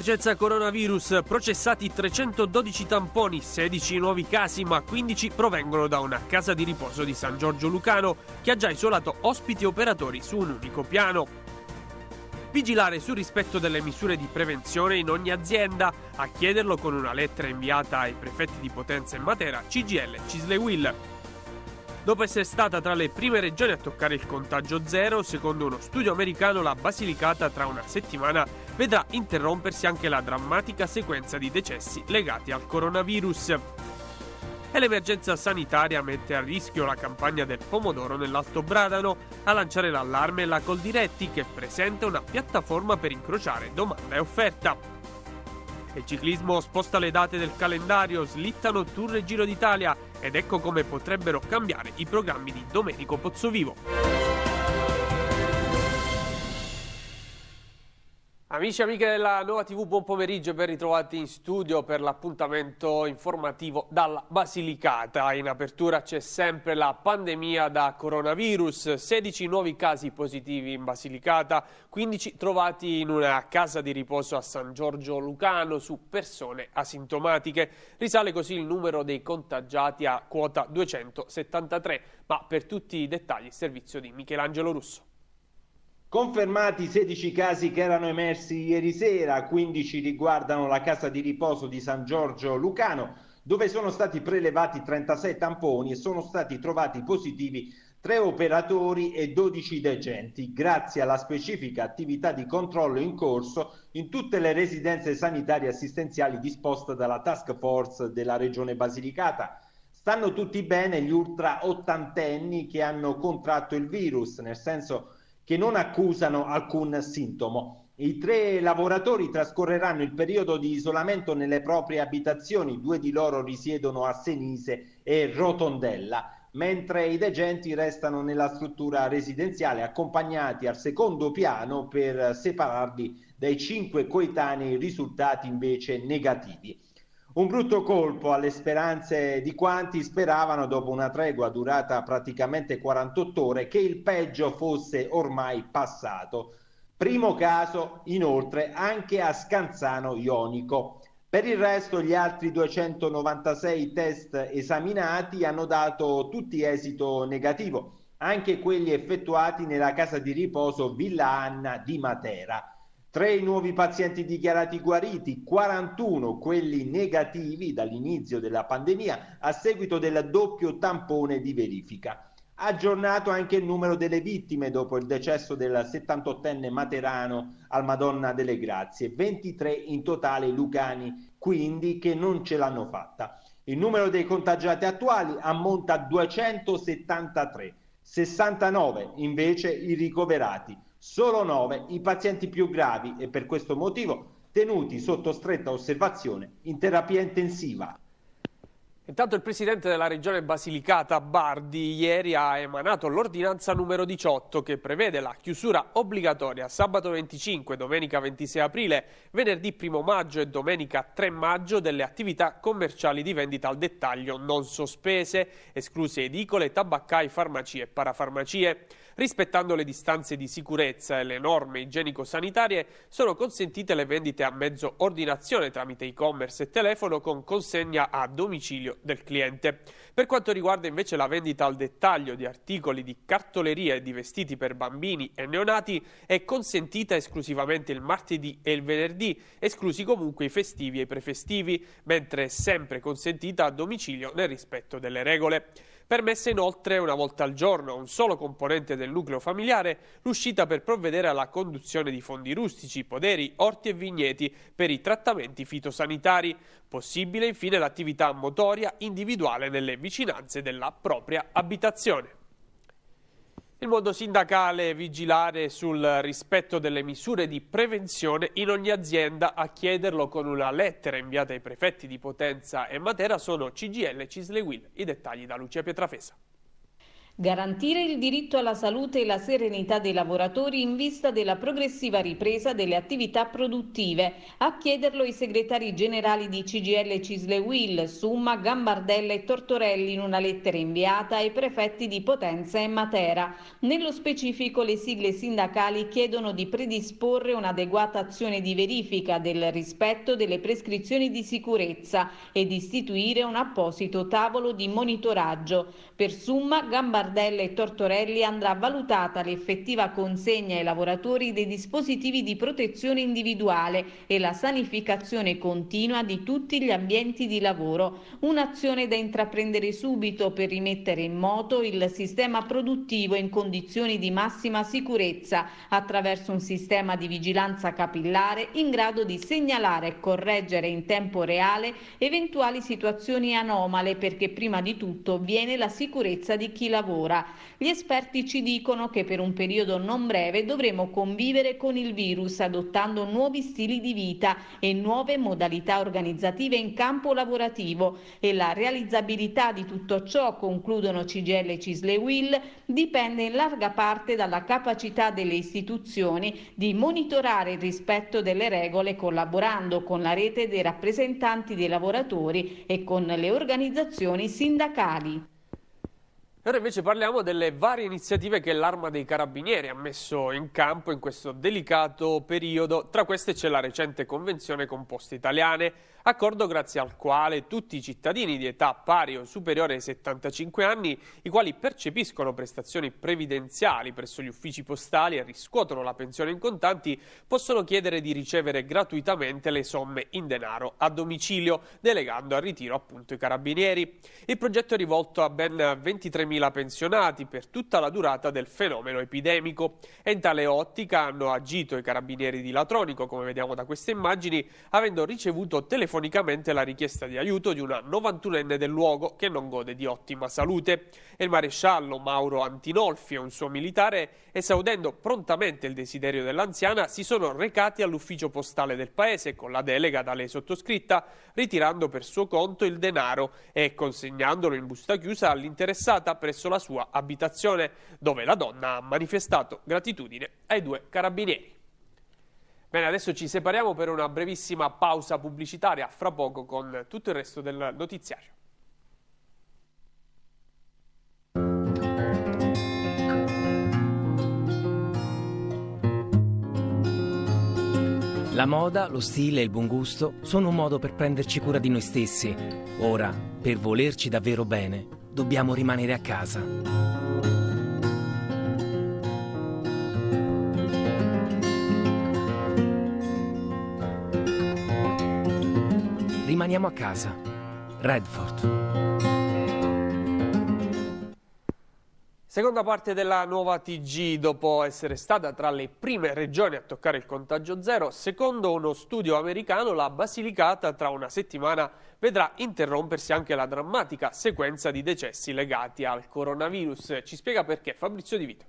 Emergenza coronavirus, processati 312 tamponi, 16 nuovi casi ma 15 provengono da una casa di riposo di San Giorgio Lucano che ha già isolato ospiti e operatori su un unico piano. Vigilare sul rispetto delle misure di prevenzione in ogni azienda, a chiederlo con una lettera inviata ai prefetti di Potenza e Matera, CGL Cisle Will. Dopo essere stata tra le prime regioni a toccare il contagio zero, secondo uno studio americano la Basilicata tra una settimana vedrà interrompersi anche la drammatica sequenza di decessi legati al coronavirus. E l'emergenza sanitaria mette a rischio la campagna del pomodoro nell'Alto Bradano. A lanciare l'allarme la Coldiretti che presenta una piattaforma per incrociare domanda e offerta. Il ciclismo sposta le date del calendario, slittano Tour e Giro d'Italia ed ecco come potrebbero cambiare i programmi di Domenico Pozzovivo. Amici e amiche della Nuova TV, buon pomeriggio e ben ritrovati in studio per l'appuntamento informativo dalla Basilicata. In apertura c'è sempre la pandemia da coronavirus, 16 nuovi casi positivi in Basilicata, 15 trovati in una casa di riposo a San Giorgio Lucano su persone asintomatiche. Risale così il numero dei contagiati a quota 273, ma per tutti i dettagli servizio di Michelangelo Russo. Confermati i 16 casi che erano emersi ieri sera, 15 riguardano la casa di riposo di San Giorgio Lucano, dove sono stati prelevati 36 tamponi e sono stati trovati positivi 3 operatori e 12 degenti, grazie alla specifica attività di controllo in corso in tutte le residenze sanitarie assistenziali disposte dalla task force della Regione Basilicata. Stanno tutti bene gli ultra ottantenni che hanno contratto il virus, nel senso che non accusano alcun sintomo. I tre lavoratori trascorreranno il periodo di isolamento nelle proprie abitazioni, due di loro risiedono a Senise e Rotondella, mentre i degenti restano nella struttura residenziale accompagnati al secondo piano per separarli dai cinque coetanei risultati invece negativi un brutto colpo alle speranze di quanti speravano dopo una tregua durata praticamente 48 ore che il peggio fosse ormai passato. Primo caso inoltre anche a Scanzano Ionico. Per il resto gli altri 296 test esaminati hanno dato tutti esito negativo, anche quelli effettuati nella casa di riposo Villa Anna di Matera. 3 nuovi pazienti dichiarati guariti, 41 quelli negativi dall'inizio della pandemia a seguito del doppio tampone di verifica. Aggiornato anche il numero delle vittime dopo il decesso del 78enne materano al Madonna delle Grazie, 23 in totale lucani, quindi che non ce l'hanno fatta. Il numero dei contagiati attuali ammonta a 273, 69 invece i ricoverati solo 9 i pazienti più gravi e per questo motivo tenuti sotto stretta osservazione in terapia intensiva. Intanto il presidente della regione Basilicata, Bardi, ieri ha emanato l'ordinanza numero 18 che prevede la chiusura obbligatoria sabato 25, domenica 26 aprile, venerdì 1 maggio e domenica 3 maggio delle attività commerciali di vendita al dettaglio non sospese, escluse edicole, tabaccai, farmacie e parafarmacie. Rispettando le distanze di sicurezza e le norme igienico-sanitarie, sono consentite le vendite a mezzo ordinazione tramite e-commerce e telefono con consegna a domicilio del cliente. Per quanto riguarda invece la vendita al dettaglio di articoli di cartoleria e di vestiti per bambini e neonati, è consentita esclusivamente il martedì e il venerdì, esclusi comunque i festivi e i prefestivi, mentre è sempre consentita a domicilio nel rispetto delle regole. Permessa inoltre una volta al giorno a un solo componente del nucleo familiare l'uscita per provvedere alla conduzione di fondi rustici, poderi, orti e vigneti per i trattamenti fitosanitari. Possibile infine l'attività motoria individuale nelle vicinanze della propria abitazione. Il mondo sindacale vigilare sul rispetto delle misure di prevenzione in ogni azienda a chiederlo con una lettera inviata ai prefetti di Potenza e Matera sono CGL e Cisleguil. I dettagli da Lucia Pietrafesa. Garantire il diritto alla salute e la serenità dei lavoratori in vista della progressiva ripresa delle attività produttive. A chiederlo i segretari generali di CGL Cisle Will, Summa, Gambardella e Tortorelli in una lettera inviata ai prefetti di Potenza e Matera. Nello specifico le sigle sindacali chiedono di predisporre un'adeguata azione di verifica del rispetto delle prescrizioni di sicurezza ed istituire un apposito tavolo di monitoraggio. Per Summa, Gambardella Nardella e Tortorelli andrà valutata l'effettiva consegna ai lavoratori dei dispositivi di protezione individuale e la sanificazione continua di tutti gli ambienti di lavoro. Un'azione da intraprendere subito per rimettere in moto il sistema produttivo in condizioni di massima sicurezza attraverso un sistema di vigilanza capillare in grado di segnalare e correggere in tempo reale eventuali situazioni anomale perché prima di tutto viene la sicurezza di chi lavora ora. Gli esperti ci dicono che per un periodo non breve dovremo convivere con il virus adottando nuovi stili di vita e nuove modalità organizzative in campo lavorativo e la realizzabilità di tutto ciò, concludono Cigelle e Cisle Will, dipende in larga parte dalla capacità delle istituzioni di monitorare il rispetto delle regole collaborando con la rete dei rappresentanti dei lavoratori e con le organizzazioni sindacali. Ora invece parliamo delle varie iniziative che l'Arma dei Carabinieri ha messo in campo in questo delicato periodo. Tra queste c'è la recente convenzione con Poste Italiane, accordo grazie al quale tutti i cittadini di età pari o superiore ai 75 anni, i quali percepiscono prestazioni previdenziali presso gli uffici postali e riscuotono la pensione in contanti, possono chiedere di ricevere gratuitamente le somme in denaro a domicilio, delegando al ritiro appunto i carabinieri. Il progetto è rivolto a ben 23.000 pensionati per tutta la durata del fenomeno epidemico. E in tale ottica hanno agito i carabinieri di Latronico, come vediamo da queste immagini, avendo ricevuto telefonate telefonicamente la richiesta di aiuto di una 91enne del luogo che non gode di ottima salute il maresciallo Mauro Antinolfi e un suo militare, esaudendo prontamente il desiderio dell'anziana, si sono recati all'ufficio postale del paese con la delega da lei sottoscritta, ritirando per suo conto il denaro e consegnandolo in busta chiusa all'interessata presso la sua abitazione, dove la donna ha manifestato gratitudine ai due carabinieri. Bene, adesso ci separiamo per una brevissima pausa pubblicitaria, fra poco con tutto il resto del notiziario. La moda, lo stile e il buon gusto sono un modo per prenderci cura di noi stessi. Ora, per volerci davvero bene, dobbiamo rimanere a casa. rimaniamo a casa. Redford. Seconda parte della nuova TG, dopo essere stata tra le prime regioni a toccare il contagio zero, secondo uno studio americano la Basilicata tra una settimana vedrà interrompersi anche la drammatica sequenza di decessi legati al coronavirus. Ci spiega perché Fabrizio Di Vito.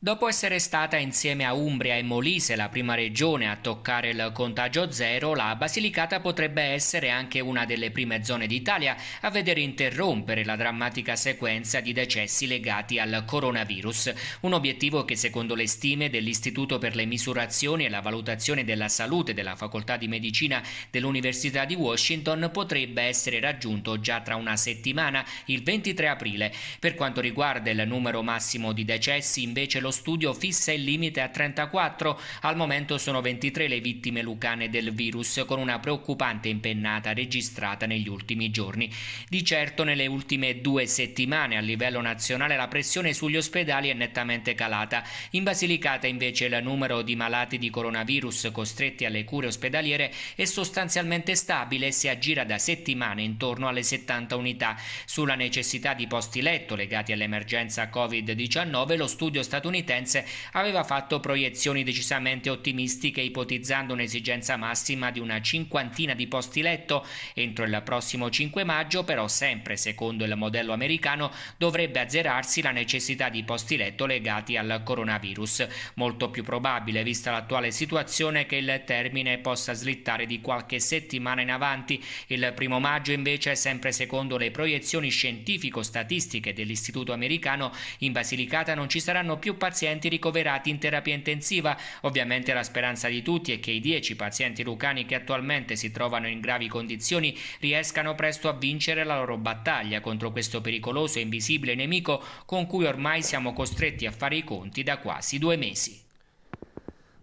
Dopo essere stata insieme a Umbria e Molise la prima regione a toccare il contagio zero, la Basilicata potrebbe essere anche una delle prime zone d'Italia a vedere interrompere la drammatica sequenza di decessi legati al coronavirus, un obiettivo che secondo le stime dell'Istituto per le misurazioni e la valutazione della salute della Facoltà di Medicina dell'Università di Washington potrebbe essere raggiunto già tra una settimana, il 23 aprile. Per quanto riguarda il numero massimo di decessi, invece lo lo studio fissa il limite a 34, al momento sono 23 le vittime lucane del virus, con una preoccupante impennata registrata negli ultimi giorni. Di certo nelle ultime due settimane a livello nazionale la pressione sugli ospedali è nettamente calata. In Basilicata invece il numero di malati di coronavirus costretti alle cure ospedaliere è sostanzialmente stabile e si aggira da settimane intorno alle 70 unità. Sulla necessità di posti letto legati all'emergenza Covid-19 lo studio statunitense statunitense aveva fatto proiezioni decisamente ottimistiche ipotizzando un'esigenza massima di una cinquantina di posti letto entro il prossimo 5 maggio, però sempre secondo il modello americano dovrebbe azzerarsi la necessità di posti letto legati al coronavirus. Molto più probabile, vista l'attuale situazione, che il termine possa slittare di qualche settimana in avanti. Il primo maggio invece, sempre secondo le proiezioni scientifico-statistiche dell'Istituto americano, in Basilicata non ci saranno più pazienti pazienti ricoverati in terapia intensiva. Ovviamente la speranza di tutti è che i 10 pazienti lucani che attualmente si trovano in gravi condizioni riescano presto a vincere la loro battaglia contro questo pericoloso e invisibile nemico con cui ormai siamo costretti a fare i conti da quasi due mesi.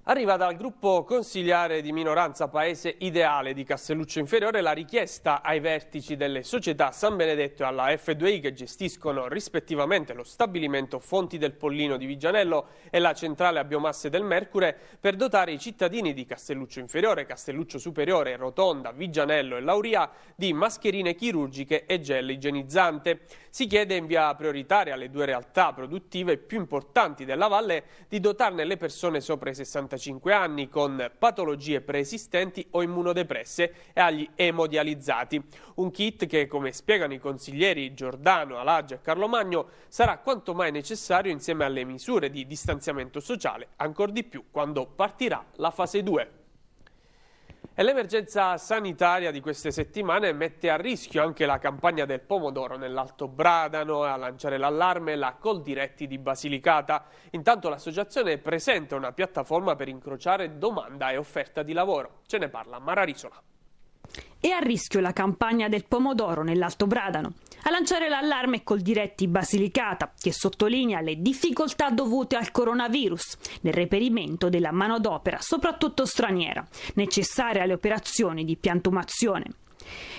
Arriva dal gruppo consigliare di minoranza Paese Ideale di Castelluccio Inferiore la richiesta ai vertici delle società San Benedetto e alla F2I che gestiscono rispettivamente lo stabilimento Fonti del Pollino di Vigianello e la centrale a biomasse del Mercure per dotare i cittadini di Castelluccio Inferiore, Castelluccio Superiore, Rotonda, Vigianello e Lauria di mascherine chirurgiche e gel igienizzante. Si chiede in via prioritaria alle due realtà produttive più importanti della valle di dotarne le persone sopra i 60 65 anni con patologie preesistenti o immunodepresse e agli emodializzati. Un kit che, come spiegano i consiglieri Giordano, Alagia e Carlo Magno, sarà quanto mai necessario insieme alle misure di distanziamento sociale, ancor di più quando partirà la fase 2 l'emergenza sanitaria di queste settimane mette a rischio anche la campagna del pomodoro nell'Alto Bradano a lanciare l'allarme la Coldiretti di Basilicata. Intanto l'associazione presenta una piattaforma per incrociare domanda e offerta di lavoro. Ce ne parla Mara Risola. È a rischio la campagna del pomodoro nell'Alto Bradano. A lanciare l'allarme col diretti Basilicata, che sottolinea le difficoltà dovute al coronavirus nel reperimento della manodopera, soprattutto straniera, necessaria alle operazioni di piantumazione.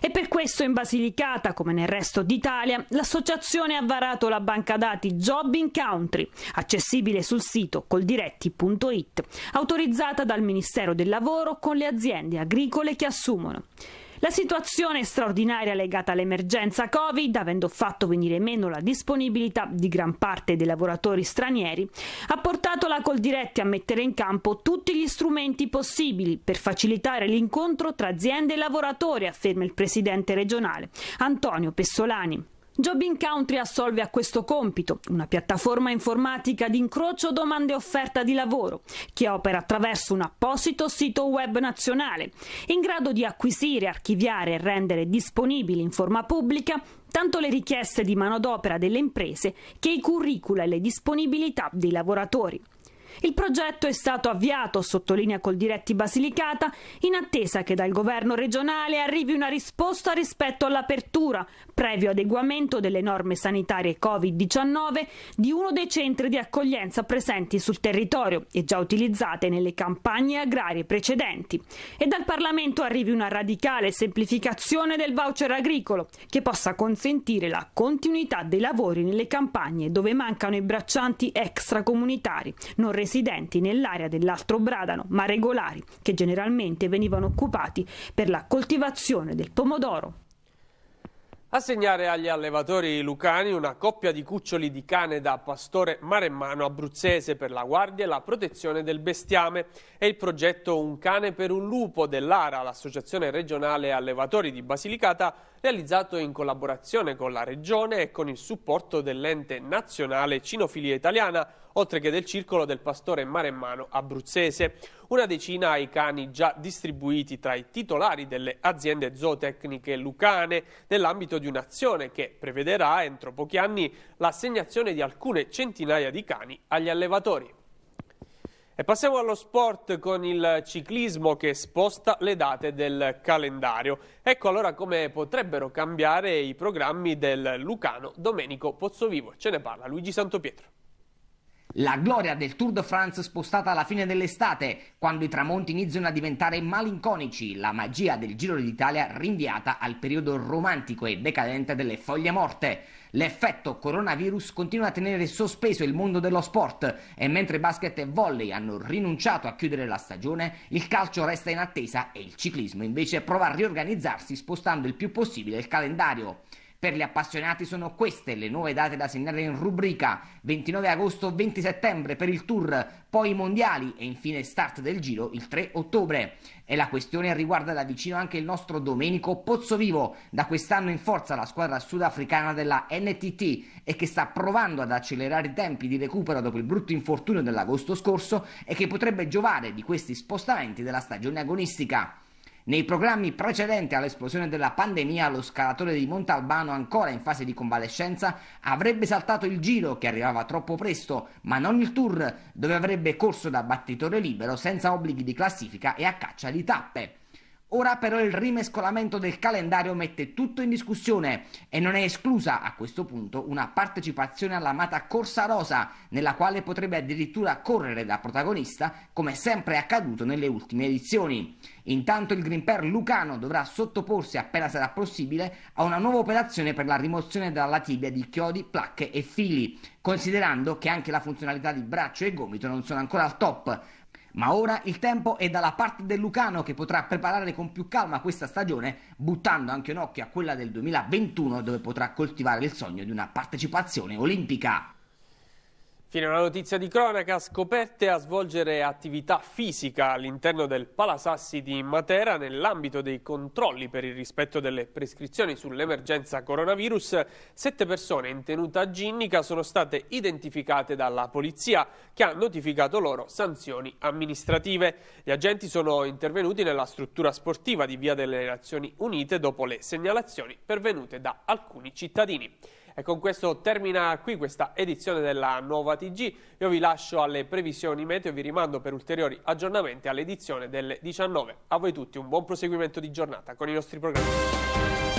E per questo in Basilicata, come nel resto d'Italia, l'associazione ha varato la banca dati Job in Country, accessibile sul sito coldiretti.it, autorizzata dal Ministero del Lavoro con le aziende agricole che assumono. La situazione straordinaria legata all'emergenza Covid, avendo fatto venire meno la disponibilità di gran parte dei lavoratori stranieri, ha portato la Coldiretti a mettere in campo tutti gli strumenti possibili per facilitare l'incontro tra aziende e lavoratori, afferma il presidente regionale Antonio Pessolani. Jobbing Country assolve a questo compito, una piattaforma informatica di incrocio domande e offerta di lavoro, che opera attraverso un apposito sito web nazionale, in grado di acquisire, archiviare e rendere disponibili in forma pubblica tanto le richieste di manodopera delle imprese che i curricula e le disponibilità dei lavoratori. Il progetto è stato avviato, sottolinea col diretti Basilicata, in attesa che dal governo regionale arrivi una risposta rispetto all'apertura, previo adeguamento delle norme sanitarie Covid-19, di uno dei centri di accoglienza presenti sul territorio e già utilizzate nelle campagne agrarie precedenti. E dal Parlamento arrivi una radicale semplificazione del voucher agricolo, che possa consentire la continuità dei lavori nelle campagne dove mancano i braccianti extracomunitari, non residenti nell'area dell'Altro Bradano, ma regolari, che generalmente venivano occupati per la coltivazione del pomodoro. A segnare agli allevatori lucani una coppia di cuccioli di cane da pastore maremmano abruzzese per la guardia e la protezione del bestiame e il progetto Un cane per un lupo dell'ARA, l'associazione regionale allevatori di Basilicata, realizzato in collaborazione con la Regione e con il supporto dell'ente nazionale Cinofilia Italiana, oltre che del circolo del pastore maremmano abruzzese. Una decina ai cani già distribuiti tra i titolari delle aziende zootecniche lucane nell'ambito di un'azione che prevederà entro pochi anni l'assegnazione di alcune centinaia di cani agli allevatori. E passiamo allo sport con il ciclismo che sposta le date del calendario. Ecco allora come potrebbero cambiare i programmi del Lucano Domenico Pozzovivo. Ce ne parla Luigi Santopietro. La gloria del Tour de France spostata alla fine dell'estate, quando i tramonti iniziano a diventare malinconici, la magia del Giro d'Italia rinviata al periodo romantico e decadente delle foglie morte. L'effetto coronavirus continua a tenere sospeso il mondo dello sport e mentre basket e volley hanno rinunciato a chiudere la stagione, il calcio resta in attesa e il ciclismo invece prova a riorganizzarsi spostando il più possibile il calendario. Per gli appassionati sono queste le nuove date da segnare in rubrica 29 agosto, 20 settembre per il tour, poi i mondiali e infine start del giro il 3 ottobre. E la questione riguarda da vicino anche il nostro Domenico Pozzovivo, da quest'anno in forza la squadra sudafricana della NTT e che sta provando ad accelerare i tempi di recupero dopo il brutto infortunio dell'agosto scorso e che potrebbe giovare di questi spostamenti della stagione agonistica. Nei programmi precedenti all'esplosione della pandemia, lo scalatore di Montalbano, ancora in fase di convalescenza, avrebbe saltato il giro che arrivava troppo presto, ma non il tour, dove avrebbe corso da battitore libero senza obblighi di classifica e a caccia di tappe. Ora però il rimescolamento del calendario mette tutto in discussione e non è esclusa a questo punto una partecipazione all'amata Corsa Rosa, nella quale potrebbe addirittura correre da protagonista, come sempre è accaduto nelle ultime edizioni. Intanto il Grimper Lucano dovrà sottoporsi appena sarà possibile a una nuova operazione per la rimozione dalla tibia di chiodi, placche e fili, considerando che anche la funzionalità di braccio e gomito non sono ancora al top. Ma ora il tempo è dalla parte del Lucano che potrà preparare con più calma questa stagione, buttando anche un occhio a quella del 2021 dove potrà coltivare il sogno di una partecipazione olimpica. Fine alla notizia di cronaca, scoperte a svolgere attività fisica all'interno del Palasassi di Matera nell'ambito dei controlli per il rispetto delle prescrizioni sull'emergenza coronavirus, sette persone in tenuta ginnica sono state identificate dalla polizia che ha notificato loro sanzioni amministrative. Gli agenti sono intervenuti nella struttura sportiva di Via delle Nazioni Unite dopo le segnalazioni pervenute da alcuni cittadini. E con questo termina qui questa edizione della nuova TG. Io vi lascio alle previsioni meteo, vi rimando per ulteriori aggiornamenti all'edizione delle 19. A voi tutti un buon proseguimento di giornata con i nostri programmi.